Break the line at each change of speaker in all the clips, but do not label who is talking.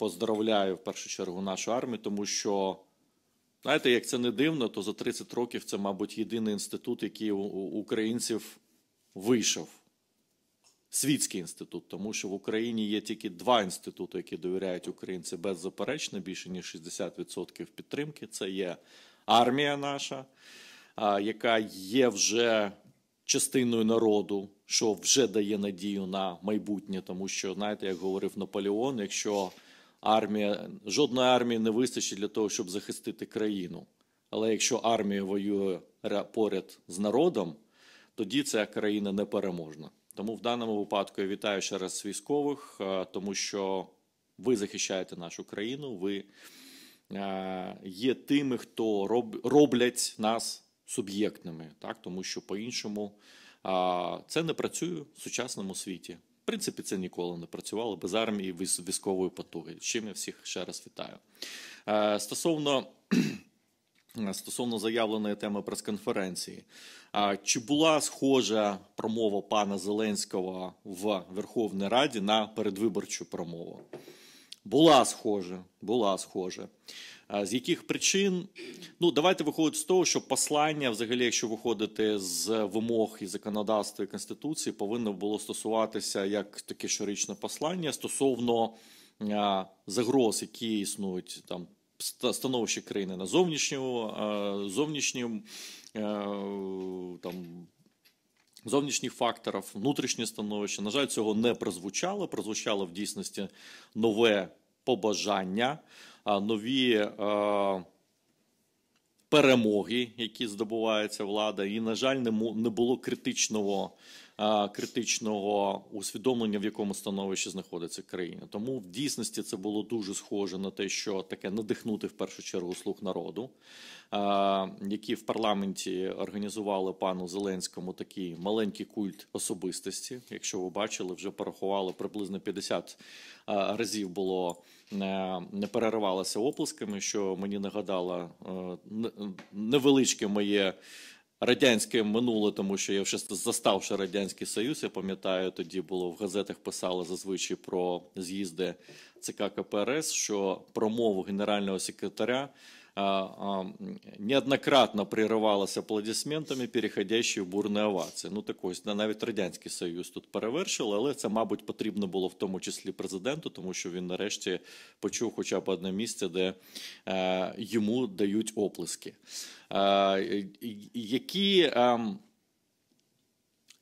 поздравляю в першу чергу нашу армію, тому що, знаєте, як це не дивно, то за 30 років це, мабуть, єдиний інститут, який у українців вийшов. Світський інститут, тому що в Україні є тільки два інститути, які довіряють українці беззаперечно, більше ніж 60% підтримки. Це є армія наша, яка є вже частиною народу, що вже дає надію на майбутнє, тому що знаєте, як говорив Наполеон, якщо армія жодної армії не вистачить для того, щоб захистити країну. Але якщо армія воює поряд з народом, тоді ця країна непереможна. Тому в даному випадку я вітаю ще раз військових, е, тому що ви захищаєте нашу країну. Ви е, є тими, хто роблять нас суб'єктними, так тому що по-іншому це не працює в сучасному світі принципі, це ніколи не працювало без армії військової потуги. Чим я всіх ще раз вітаю. Е, стосовно стосовно заявленої теми прес-конференції, е, чи була схожа промова пана Зеленського в Верховній Раді на передвиборчу промову? Була схожа, була схожа. З яких причин? Ну, давайте виходити з того, що послання, взагалі, якщо виходити з вимог і законодавства і конституції, повинно було стосуватися як таке щорічне послання стосовно загроз, які існують там становище країни на зовнішньому, зовнішньому е, там Зовнішніх факторів, внутрішнє становище, на жаль, цього не прозвучало. Прозвучало в дійсності нове побажання, нові е, перемоги, які здобувається влада. І, на жаль, не було критичного Е, критичного усвідомлення, в якому становищі знаходиться країна. Тому в дійсності це було дуже схоже на те, що таке надихнути в першу чергу слуг народу, е, які в парламенті організували пану Зеленському такий маленький культ особистості. Якщо ви бачили, вже порахували приблизно 50 е, разів було. Не переривалася оплесками, що мені нагадало невеличке моє радянське минуле, тому що я вже заставши радянський союз, я пам'ятаю, тоді було в газетах писали зазвичай про з'їзди ЦК КПРС, що промову генерального секретаря неоднократно прерывалась аплодисментами, переходящі в бурні овації. Ну так ось навіть радянський союз тут перевершив, але це, мабуть, потрібно було в тому числі президенту, тому що він нарешті почув хоча б одне місце, де е, йому дають оплески. Е, які ем,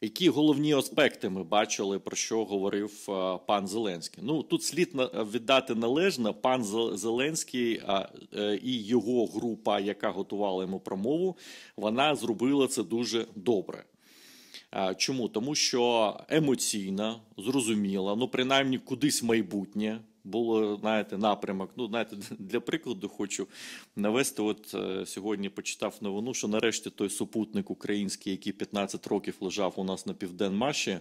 які головні аспекти ми бачили, про що говорив е, пан Зеленський? Ну тут слід віддати належне, пан Зеленський е, і його група, яка готувала йому промову, вона зробила це дуже добре. Е, чому? Тому що емоційна, зрозуміла, ну принаймні кудись майбутнє. Було, знаєте, напрямок. Ну, знаєте, для прикладу хочу навести. От е, сьогодні почитав новину, що нарешті той супутник український, який 15 років лежав у нас на південмаші,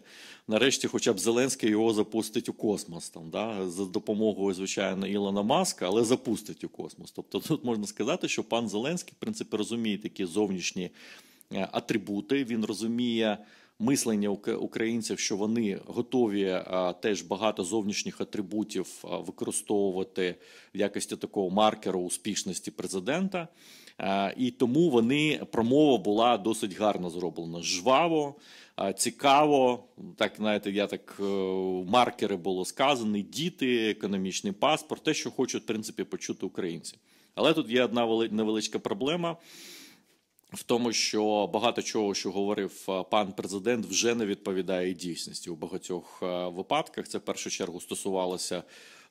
нарешті, хоча б Зеленський його запустить у космос, там да за допомогою, звичайно, Ілона Маска, але запустить у космос. Тобто, тут можна сказати, що пан Зеленський в принципі розуміє такі зовнішні Е, атрибути. Він розуміє мислення українців, що вони готові е, теж багато зовнішніх атрибутів е, використовувати в якості такого маркеру успішності президента. І тому вони промова була досить гарно зроблена. Жваво, цікаво. Так знаєте, я так маркери було сказані, діти, економічний паспорт, те, що хочуть в принципі почути українці. Але тут є одна невеличка проблема в тому, що багато чого, що говорив е, пан президент, вже не відповідає дійсності у багатьох е, випадках. Це в першу чергу стосувалося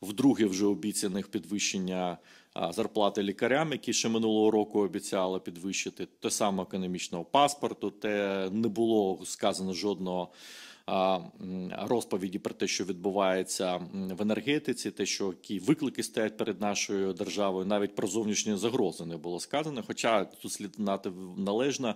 вдруге вже обіцяних підвищення е, зарплати лікарям, які ще минулого року обіцяли підвищити те саме економічного паспорту, те не було сказано жодного розповіді про те, що відбувається в енергетиці, те, що які виклики стоять перед нашою державою, навіть про зовнішні загрози не було сказано. Хоча тут слід належно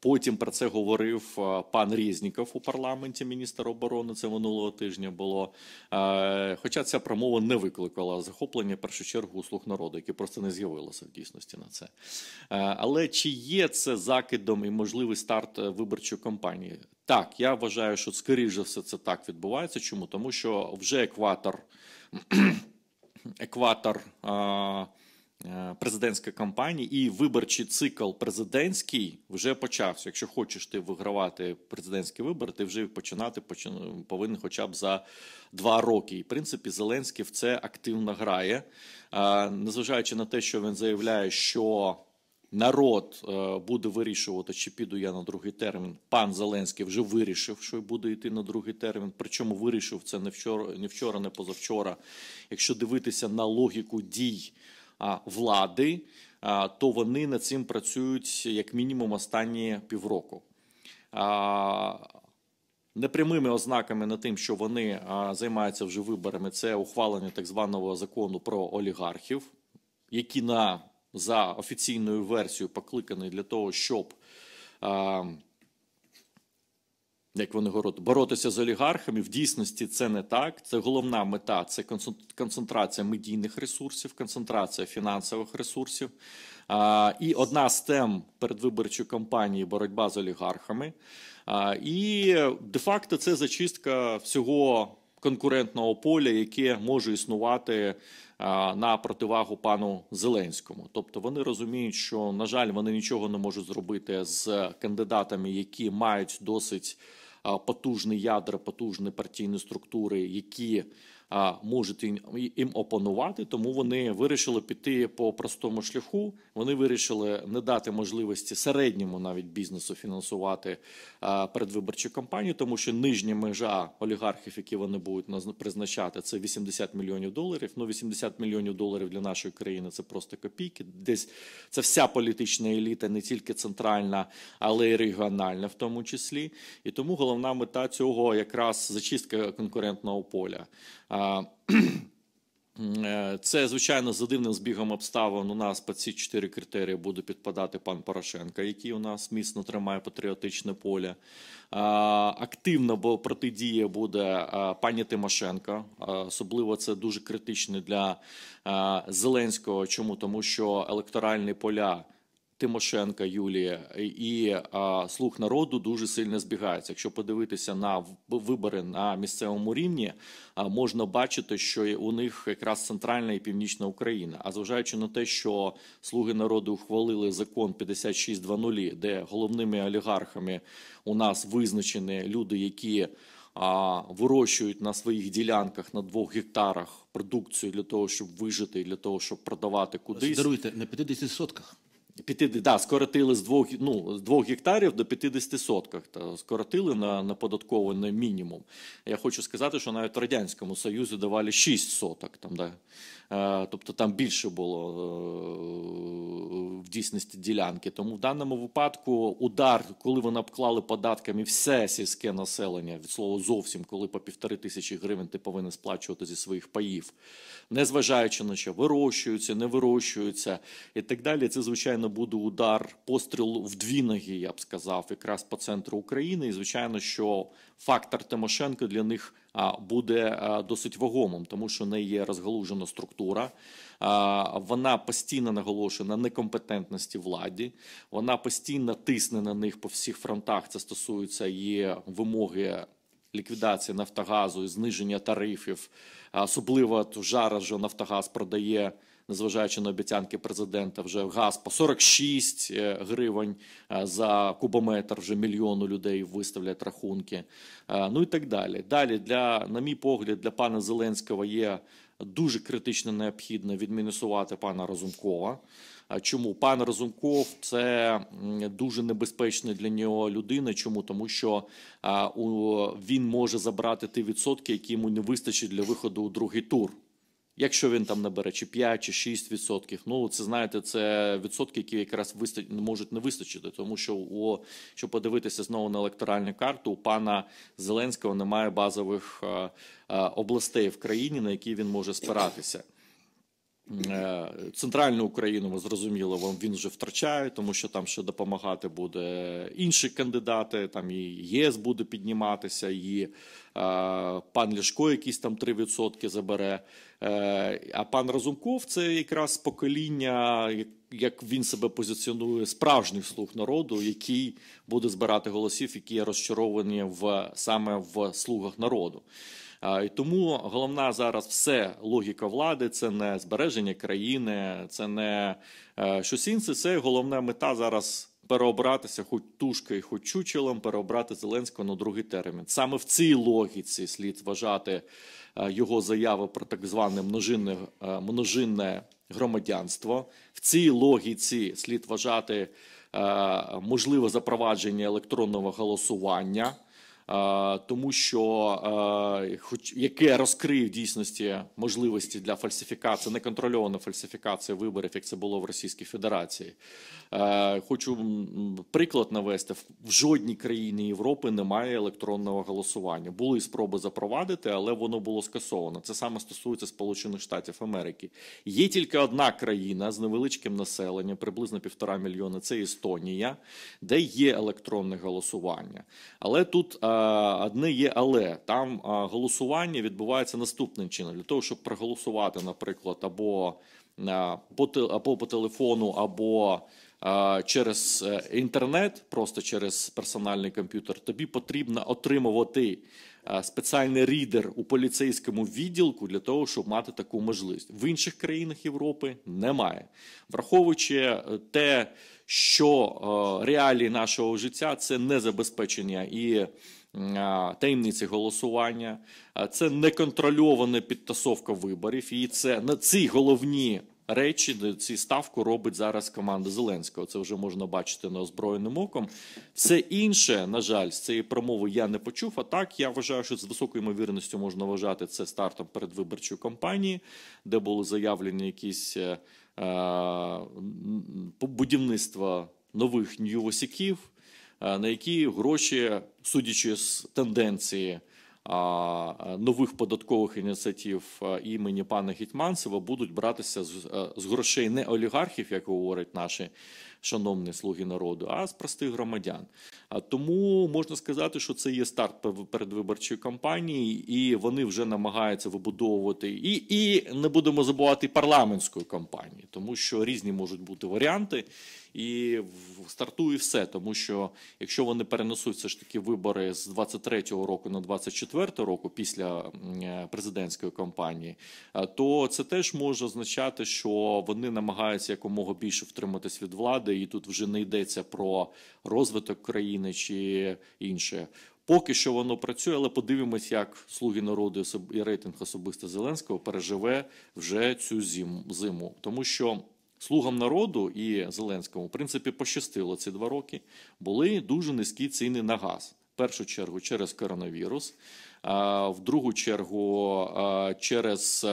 Потім про це говорив е, пан Резніков у парламенті, міністр оборони. Це минулого тижня було. Е, хоча ця промова не викликала захоплення в першу чергу у слуг народу, які просто не з'явилося в дійсності на це. Е, але чи є це закидом і можливий старт виборчої кампанії? Так, я вважаю, що скоріше все це так відбувається. Чому тому, що вже екватор екватор. Е, президентська кампанія і виборчий цикл президентський вже почався. Якщо хочеш ти вигравати президентські вибори, ти вже починати повинен хоча б за два роки. І в принципі, Зеленський в це активно грає, е, незважаючи на те, що він заявляє, що народ е, буде вирішувати, чи піду я на другий термін. Пан Зеленський вже вирішив, що буде йти на другий термін. Причому вирішив це не вчора, не вчора, не позавчора. Якщо дивитися на логіку дій влади, то вони над цим працюють як мінімум останні півроку. Непрямими ознаками на тим, що вони займаються вже виборами, це ухвалення так званого закону про олігархів, які на за офіційною версією покликані для того, щоб як вони говорять, боротися з олігархами. В дійсності це не так. Це головна мета це концентрація медійних ресурсів, концентрація фінансових ресурсів. А, і одна з тем передвиборчої кампанії боротьба з олігархами. А, і де-факто це зачистка всього конкурентного поля, яке може існувати а, на противагу пану Зеленському. Тобто вони розуміють, що на жаль, вони нічого не можуть зробити з кандидатами, які мають досить потужні ядра, потужні партійні структури, які можуть їм опанувати, тому вони вирішили піти по простому шляху. Вони вирішили не дати можливості середньому навіть бізнесу фінансувати передвиборчу кампанію, тому що нижня межа олігархів, які вони будуть призначати, це 80 мільйонів доларів. Ну 80 мільйонів доларів для нашої країни це просто копійки. Десь це вся політична еліта, не тільки центральна, але й регіональна, в тому числі. І тому головна мета цього якраз зачистка конкурентного поля. Е, це, звичайно, за дивним збігом обставин у нас під ці чотири критерії буде підпадати пан Порошенко, який у нас міцно тримає патріотичне поле. Активно бо протидія буде е, пані Тимошенко. Е, особливо це дуже критично для Зеленського. Чому тому, що електоральні поля. Тимошенка Юлія і а, слуг народу дуже сильно збігаються. Якщо подивитися на вибори на місцевому рівні, а, можна бачити, що у них якраз центральна і північна Україна. А зважаючи на те, що слуги народу ухвалили закон 56.2.0, де головними олігархами у нас визначені люди, які а, вирощують на своїх ділянках на двох гектарах продукцію для того, щоб вижити, для того, щоб продавати кудись. Даруйте на 50 сотках. 50, да, скоротили з 2 ну, з 2 гектарів до 50 сотках, та скоротили на на податковий мінімум. Я хочу сказати, що навіть в Радянському Союзі давали 6 соток. Там, да, Е, тобто там більше було е, в дійсності ділянки. Тому в даному випадку удар, коли вони обклали податками все сільське населення, від слова зовсім, коли по півтори тисячі гривень ти повинен сплачувати зі своїх паїв, незважаючи на що вирощуються, не вирощуються і так далі. Це звичайно буде удар, постріл в дві ноги, я б сказав, якраз по центру України. І звичайно, що фактор Тимошенко для них буде досить вагомим, тому що в неї є розгалужена структура. Вона постійно наголошена на некомпетентності владі, вона постійно тисне на них по всіх фронтах. Це стосується її вимоги ліквідації Нафтогазу, і зниження тарифів. Особливо зараз же Нафтогаз продає незважаючи на обіцянки президента, вже газ по 46 е, гривень е, за кубометр. Вже мільйону людей виставлять рахунки. Е, ну і так далі. Далі, для, на мій погляд, для пана Зеленського є дуже критично необхідно відмінусувати пана Разумкова. Чому пан Разумков це дуже небезпечна для нього людина? Чому тому, що він може забрати ті відсотки, які йому не вистачить для виходу у другий тур? Якщо він там набере чи 5, чи 6 відсотків, ну це знаєте, це відсотки, які якраз виста... можуть не вистачити, тому що у щоб подивитися знову на електоральну карту, у пана Зеленського немає базових е, е, областей в країні, на які він може спиратися. Е, центральну Україну ми зрозуміло, він вже втрачає, тому що там ще допомагати буде інші кандидати. Там і ЄС буде підніматися, і а, е, пан Ляшко якісь там 3% забере. Е, а пан Разумков це якраз покоління, як він себе позиціонує, справжніх слуг народу, який буде збирати голосів, які є розчаровані в саме в слугах народу. І тому головна зараз все логіка влади це не збереження країни, це не е, щось інше. Це головна мета зараз. Переобратися, хоч тушкою, хоч чучелом, переобрати Зеленського на другий термін. Саме в цій логіці слід вважати е, його заяви про так зване множинне е, множинне громадянство. В цій логіці слід вважати можливе запровадження електронного голосування тому що хоч яке розкрив дійсності можливості для фальсифікації, неконтрольованої фальсифікації виборів, як це було в Російській Федерації. Хочу приклад навести в жодній країні Європи немає електронного голосування. Були спроби запровадити, але воно було скасовано. Це саме стосується Сполучених Штатів Америки. Є тільки одна країна з невеличким населенням, приблизно півтора мільйона. Це Естонія, де є електронне голосування, але тут. Е, одне є, але там е, голосування відбувається наступним чином для того, щоб проголосувати, наприклад, або е, або по телефону, або через інтернет, просто через персональний комп'ютер. Тобі потрібно отримувати спеціальний рідер у поліцейському відділку для того, щоб мати таку можливість. В інших країнах Європи немає, враховуючи те, що реалії нашого життя це не забезпечення і таємниці голосування, це неконтрольована підтасовка виборів. І це на ці головні речі ці ставку робить зараз команда Зеленського. Це вже можна бачити неозброєним оком. Все інше, на жаль, з цієї промови я не почув. А так я вважаю, що з високою ймовірністю можна вважати це стартом передвиборчої кампанії, де були заявлені якісь е, е будівництва нових ньювосіків, Е, на які гроші, судячи з тенденції е, нових податкових ініціатив е, імені пана Гетьманцева, будуть братися з, з грошей не олігархів, як говорять наші шановні слуги народу, а з простих громадян. А Тому можна сказати, що це є старт передвиборчої кампанії, і вони вже намагаються вибудовувати і і не будемо забувати парламентської кампанії, тому що різні можуть бути варіанти, і стартує все. Тому що якщо вони перенесуть все ж таки вибори з 23-го року на 24-й року після е, президентської кампанії, е, то це теж може означати, що вони намагаються якомога більше втриматись від влади ради, і тут вже не йдеться про розвиток країни чи інше. Поки що воно працює, але подивимось, як слуги народу і рейтинг особисто Зеленського переживе вже цю зиму, тому що. Слугам народу і Зеленському, в принципі, пощастило ці два роки. Були дуже низькі ціни на газ. В першу чергу через коронавірус, в другу чергу через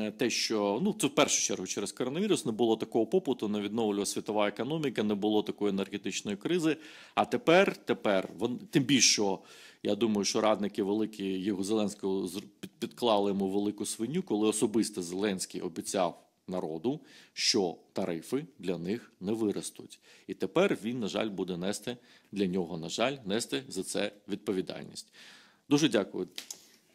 Е, те, що ну це в першу чергу через коронавірус не було такого попиту, не відновлювала світова економіка, не було такої енергетичної кризи. А тепер, тепер вон, тим більше, я думаю, що радники великі його Зеленського підклали йому велику свиню, коли особисто Зеленський обіцяв народу, що тарифи для них не виростуть. І тепер він, на жаль, буде нести для нього, на жаль, нести за це відповідальність. Дуже дякую.